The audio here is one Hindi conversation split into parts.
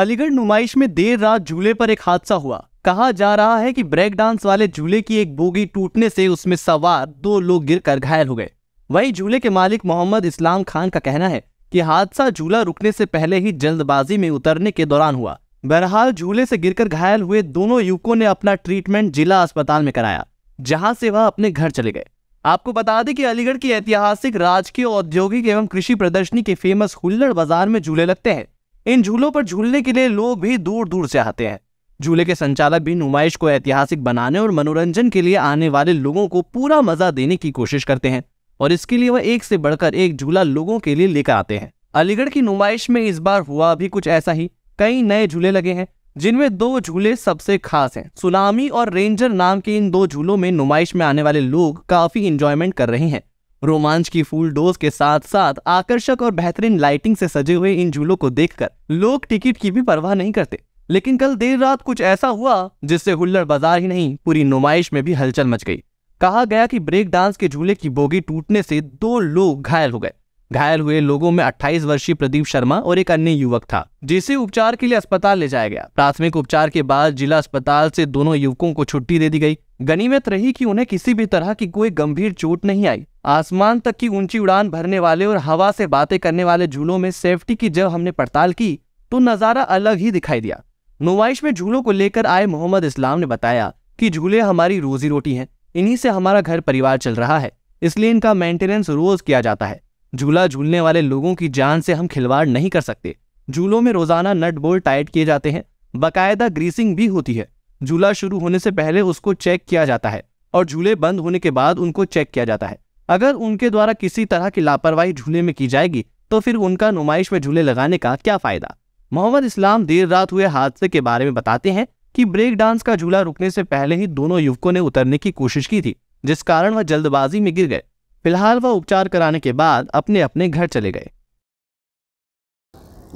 अलीगढ़ नुमाइश में देर रात झूले पर एक हादसा हुआ कहा जा रहा है कि ब्रेक डांस वाले झूले की एक बोगी टूटने से उसमें सवार दो लोग गिरकर घायल हो गए वहीं झूले के मालिक मोहम्मद इस्लाम खान का कहना है कि हादसा झूला रुकने से पहले ही जल्दबाजी में उतरने के दौरान हुआ बहरहाल झूले से गिरकर घायल हुए दोनों युवकों ने अपना ट्रीटमेंट जिला अस्पताल में कराया जहां से वह अपने घर चले गए आपको बता दें कि अलीगढ़ की ऐतिहासिक राजकीय औद्योगिक एवं कृषि प्रदर्शनी के फेमस हुल्लड़ बाजार में झूले लगते हैं इन झूलों पर झूलने के लिए लोग भी दूर दूर से आते हैं झूले के संचालक भी नुमाइश को ऐतिहासिक बनाने और मनोरंजन के लिए आने वाले लोगों को पूरा मजा देने की कोशिश करते हैं और इसके लिए वह एक से बढ़कर एक झूला लोगों के लिए लेकर आते हैं अलीगढ़ की नुमाइश में इस बार हुआ भी कुछ ऐसा ही कई नए झूले लगे हैं जिनमें दो झूले सबसे खास हैं सुनामी और रेंजर नाम के इन दो झूलों में नुमाइश में आने वाले लोग काफी इंजॉयमेंट कर रहे हैं रोमांच की फुल डोज के साथ साथ आकर्षक और बेहतरीन लाइटिंग से सजे हुए इन झूलों को देखकर लोग टिकट की भी परवाह नहीं करते लेकिन कल देर रात कुछ ऐसा हुआ जिससे हुल्लड़ बाजार ही नहीं पूरी नुमाइश में भी हलचल मच गई कहा गया कि ब्रेक डांस के झूले की बोगी टूटने से दो लोग घायल हो गए घायल हुए लोगों में 28 वर्षीय प्रदीप शर्मा और एक अन्य युवक था जिसे उपचार के लिए अस्पताल ले जाया गया प्राथमिक उपचार के बाद जिला अस्पताल से दोनों युवकों को छुट्टी दे दी गई गनीमत रही कि उन्हें किसी भी तरह की कोई गंभीर चोट नहीं आई आसमान तक की ऊंची उड़ान भरने वाले और हवा से बातें करने वाले झूलों में सेफ्टी की जब हमने पड़ताल की तो नजारा अलग ही दिखाई दिया नुमाइश में झूलों को लेकर आए मोहम्मद इस्लाम ने बताया कि झूले हमारी रोजी रोटी हैं इन्हीं से हमारा घर परिवार चल रहा है इसलिए इनका मेंटेनेंस रोज किया जाता है झूला झूलने वाले लोगों की जान से हम खिलवाड़ नहीं कर सकते झूलों में रोजाना नट बोल्ट टाइट किए जाते हैं बाकायदा ग्रीसिंग भी होती है झूला शुरू होने से पहले उसको चेक किया जाता है और झूले बंद होने के बाद उनको चेक किया जाता है अगर उनके द्वारा किसी तरह की लापरवाही झूले में की जाएगी तो फिर उनका नुमाइश में झूले लगाने का क्या फायदा मोहम्मद इस्लाम देर रात हुए हादसे के बारे में बताते हैं कि ब्रेक डांस का झूला रुकने से पहले ही दोनों युवकों ने उतरने की कोशिश की थी जिस कारण वह जल्दबाजी में गिर गए फिलहाल वह उपचार कराने के बाद अपने अपने घर चले गए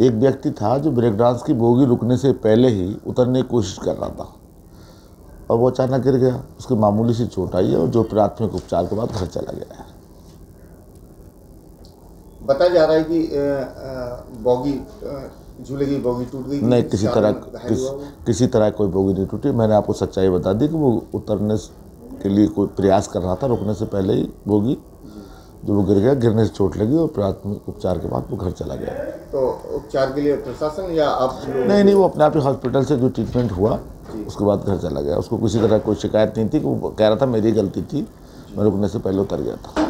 एक व्यक्ति था जो ब्रेक डांस की बोगी रुकने से पहले ही उतरने की कोशिश कर रहा था और वो अचानक गिर गया उसकी मामूली सी चोट आई है और जो प्राथमिक उपचार के बाद घर चला गया है बताया जा रहा है कि बोगी झूले की बोगी टूट गई नहीं किसी तरह किस, किसी तरह कोई बोगी नहीं टूटी मैंने आपको सच्चाई बता दी कि वो उतरने के लिए कोई प्रयास कर रहा था रुकने से पहले ही बोगी जब वो गिर गया गिरने से चोट लगी और प्राथमिक उपचार के बाद वो घर चला गया तो उपचार के लिए प्रशासन या आप नहीं नहीं वो अपने आप ही हॉस्पिटल से जो ट्रीटमेंट हुआ उसके बाद घर चला गया उसको किसी तरह कोई शिकायत नहीं थी कि वो कह रहा था मेरी गलती थी मैं रुकने से पहले उतर गया था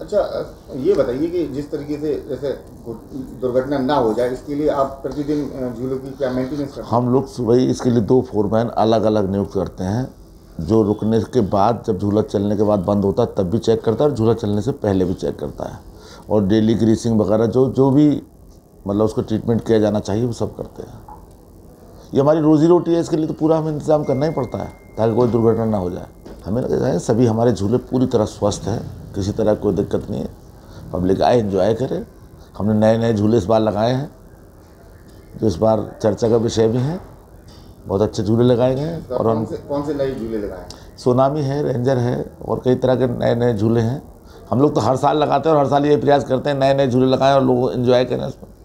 अच्छा ये बताइए कि जिस तरीके से जैसे दुर्घटना ना हो जाए इसके लिए आप प्रतिदिन झूलों की क्या मेंटेनेंस हम लोग सुबह इसके लिए दो फोरमैन अलग अलग नियुक्त करते हैं जो रुकने के बाद जब झूला चलने के बाद बंद होता है तब भी चेक करता है और झूला चलने से पहले भी चेक करता है और डेली ग्रीसिंग वगैरह जो जो भी मतलब उसको ट्रीटमेंट किया जाना चाहिए वो सब करते हैं ये हमारी रोज़ी रोटी है इसके लिए तो पूरा हमें इंतज़ाम करना ही पड़ता है ताकि कोई दुर्घटना ना हो जाए हमें है सभी हमारे झूले पूरी तरह स्वस्थ हैं किसी तरह कोई दिक्कत नहीं है पब्लिक आए इन्जॉय करे हमने नए नए झूले इस बार लगाए हैं जो इस बार चर्चा का विषय भी है बहुत अच्छे झूले लगाए गए हैं तो और कौन से कौन से नए झूले लगाए सोनामी है रेंजर है और कई तरह के नए नए झूले हैं हम लोग तो हर साल लगाते हैं और हर साल ये प्रयास करते हैं नए नए झूले लगाएं और लोग इन्जॉय करें उसमें